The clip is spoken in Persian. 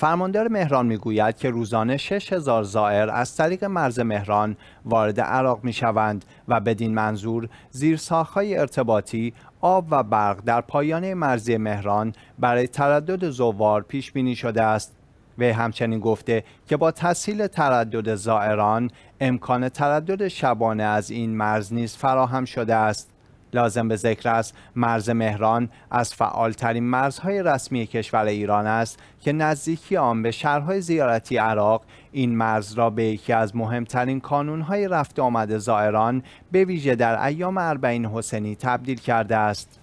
فرماندار مهران میگوید که روزانه 6000 زائر از طریق مرز مهران وارد عراق می شوند و بدین منظور زیرساختهای ارتباطی آب و برق در پایانه مرزی مهران برای تردد زوار پیش بینی شده است و همچنین گفته که با تسهیل تردد زائران امکان تردد شبانه از این مرز نیز فراهم شده است لازم به ذکر است مرز مهران از فعالترین مرزهای رسمی کشور ایران است که نزدیکی آن به شهرهای زیارتی عراق این مرز را به یکی از مهمترین کانونهای رفت آمد زائران به ویژه در ایام اربعین حسینی تبدیل کرده است